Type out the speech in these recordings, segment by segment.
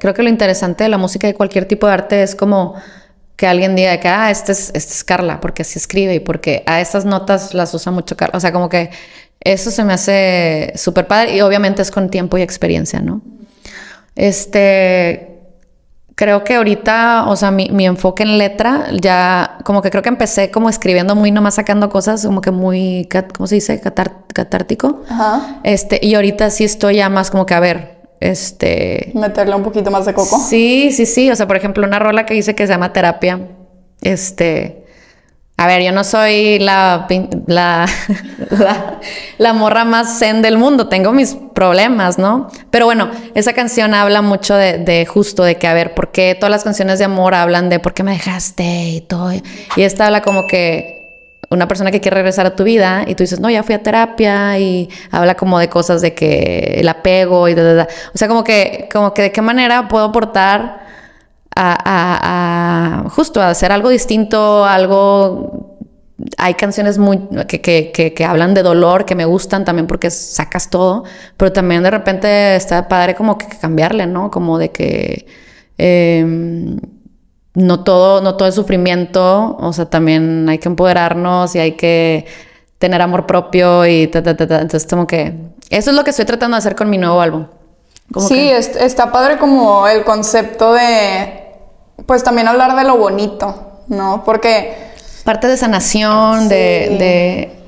Creo que lo interesante de la música y cualquier tipo de arte es como que alguien diga que, ah, este es, este es Carla, porque así escribe y porque a estas notas las usa mucho Carla. O sea, como que eso se me hace súper padre y obviamente es con tiempo y experiencia, ¿no? Este, creo que ahorita, o sea, mi, enfoque en letra, ya como que creo que empecé como escribiendo muy nomás sacando cosas, como que muy, ¿cómo se dice? catártico. Este, y ahorita sí estoy ya más como que, a ver, este. Meterle un poquito más de coco. Sí, sí, sí. O sea, por ejemplo, una rola que dice que se llama terapia. Este. A ver, yo no soy la, la, la, morra más zen del mundo, tengo mis problemas, ¿no? Pero bueno, esa canción habla mucho de, de, justo, de que, a ver, ¿por qué todas las canciones de amor hablan de por qué me dejaste y todo? Y esta habla como que una persona que quiere regresar a tu vida y tú dices, no, ya fui a terapia y habla como de cosas de que el apego y de da, O sea, como que, como que de qué manera puedo aportar a, a justo a hacer algo distinto, algo... Hay canciones muy, que, que, que, hablan de dolor, que me gustan también porque sacas todo, pero también de repente está padre como que cambiarle, ¿no? Como de que... Em, no todo, no todo es sufrimiento, o sea, también hay que empoderarnos y hay que tener amor propio y ta, ta, ta, Entonces, como que eso es lo que estoy tratando de hacer con mi nuevo álbum. sí, está padre como el concepto de, pues también hablar de lo bonito, ¿no? Porque... Parte de sanación, de, de...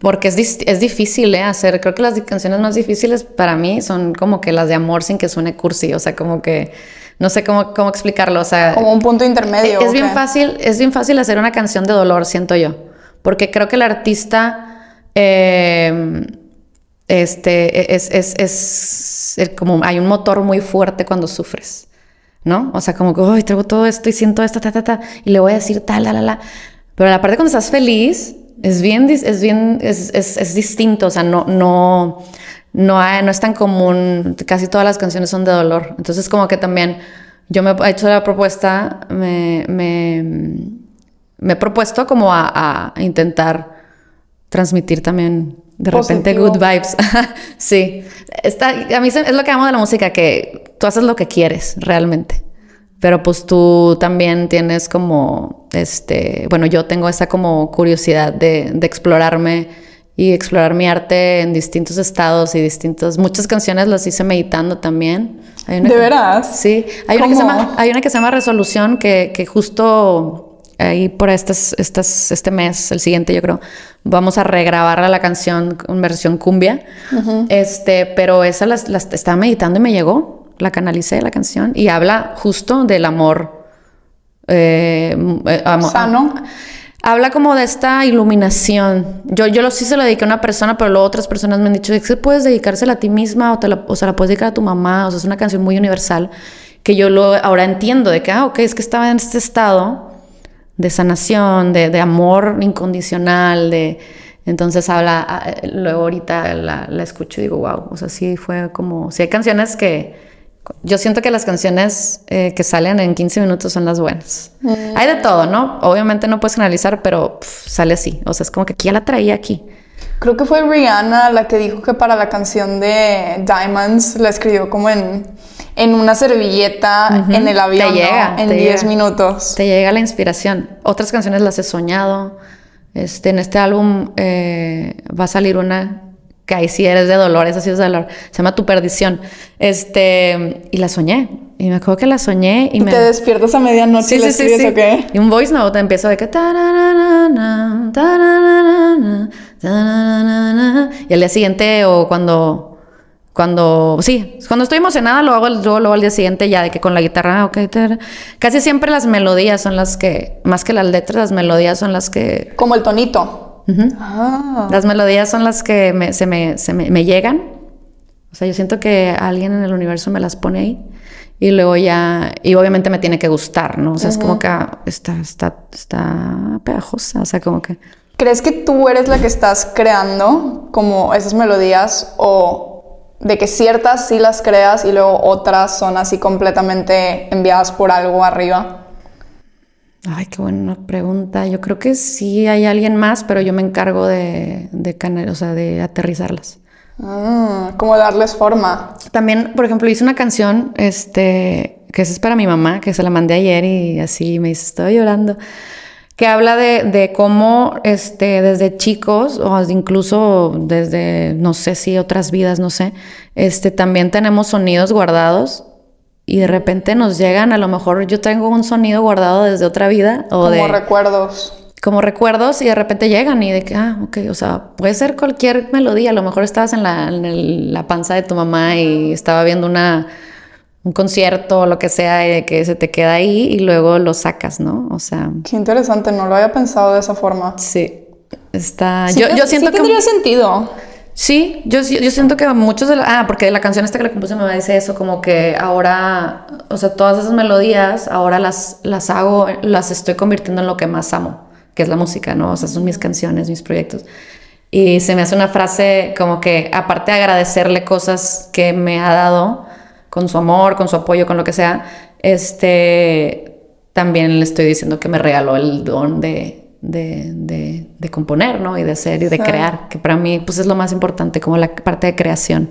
Porque es, es difícil, ¿eh? Hacer, creo que las canciones más difíciles para mí son como que las de amor sin que suene cursi, o sea, como que no sé cómo, cómo explicarlo, o sea... Como un punto intermedio. Es, bien fácil, es bien fácil hacer una canción de dolor, siento yo, porque creo que el artista, em, este, e, es, es, es, como, hay un motor muy fuerte cuando sufres, ¿no? O sea, como que, hoy traigo todo esto y siento esto, ta, ta, ta, y le voy a decir tal, la, la, la. Pero la parte cuando estás feliz, es bien, es bien, distinto, o sea, no, no, no, hay, no es tan común, casi todas las canciones son de dolor. Entonces como que también yo me he hecho la propuesta, me, he propuesto como a, intentar transmitir también de repente good vibes. sí, Está, a mí es lo que amo de la música, que tú haces lo que quieres realmente. Pero pues tú también tienes como, este, bueno, yo tengo esa como curiosidad de, de explorarme y explorar mi arte en distintos estados y distintos. Muchas canciones las hice meditando también. ¿De veras? Sí. Hay una, que se llama, hay una que se llama Resolución que, justo ahí por estas, estas, este mes, el siguiente yo creo, vamos a regrabar la canción en versión cumbia. este, pero esa las, las, estaba meditando y me llegó, la canalicé la canción y habla justo del amor. Eh, eh amor Sano habla como de esta iluminación. Yo, yo lo sí se lo dediqué a una persona, pero luego otras personas me han dicho, puedes dedicársela a ti misma o, te la, o sea, la puedes dedicar a tu mamá. O sea, es una canción muy universal que yo lo ahora entiendo de que, ah, ok, es que estaba en este estado de sanación, de, de amor incondicional, de... Entonces habla, ah, eh, luego ahorita la, la escucho y digo, wow, o sea, sí fue como, sí hay canciones que, yo siento que las canciones eh, que salen en 15 minutos son las buenas. Mm. Hay de todo, ¿no? Obviamente no puedes analizar, pero sale así. O sea, es como que aquí ya la traía aquí. Creo que fue Rihanna la que dijo que para la canción de Diamonds la escribió como en, en una servilleta en el avión. Te llega. En 10 minutos. Te llega la inspiración. Otras canciones las he soñado. Este, en este álbum eh, va a salir una que ahí sí eres de dolor, así sí es de dolor, se llama tu perdición. Este, y la soñé. Y me acuerdo que la soñé y me... Te despiertas a medianoche sí, y sí, sí, sí. Y un voice note empieza de que... Y al día siguiente o cuando... Cuando, sí, cuando estoy emocionada lo hago luego, luego al día siguiente ya de que con la guitarra, o qué casi siempre las melodías son las que, más que las letras, las melodías son las que... Como el tonito. Ah. Las melodías son las que me, se, me, llegan. O sea, yo siento que alguien en el universo me las pone ahí. Y luego ya, y obviamente me tiene que gustar, ¿no? O sea, es como que ah, está, está, está pegajosa, o sea, como que... ¿Crees que tú eres la que estás creando como esas melodías o de que ciertas sí las creas y luego otras son así completamente enviadas por algo arriba? Ay, qué buena pregunta. Yo creo que sí hay alguien más, pero yo me encargo de, de, canal, o sea, de aterrizarlas. Ah, como darles forma. También, por ejemplo, hice una canción, este, que es para mi mamá, que se la mandé ayer y así me dice, estoy llorando, que habla de, de cómo este, desde chicos o incluso desde, no sé si otras vidas, no sé, este, también tenemos sonidos guardados y de repente nos llegan, a lo mejor yo tengo un sonido guardado desde otra vida o como de... recuerdos. Como recuerdos y de repente llegan y de que, ah, ok, o sea, puede ser cualquier melodía, a lo mejor estabas en la, panza de tu mamá y estaba viendo una, un concierto o lo que sea y de que se te queda ahí y luego lo sacas, ¿no? O sea... Qué interesante, no lo había pensado de esa forma. Sí. Está... yo, siento que... tendría sentido. Sí, yo, siento que muchos de Ah, porque la canción esta que le compuse me dice eso, como que ahora, o sea, todas esas melodías, ahora las, las hago, las estoy convirtiendo en lo que más amo, que es la música, ¿no? O sea, son mis canciones, mis proyectos. Y se me hace una frase como que, aparte de agradecerle cosas que me ha dado, con su amor, con su apoyo, con lo que sea, este, también le estoy diciendo que me regaló el don de, de, de, componer, ¿no? Y de hacer y de crear, que para mí pues es lo más importante, como la parte de creación.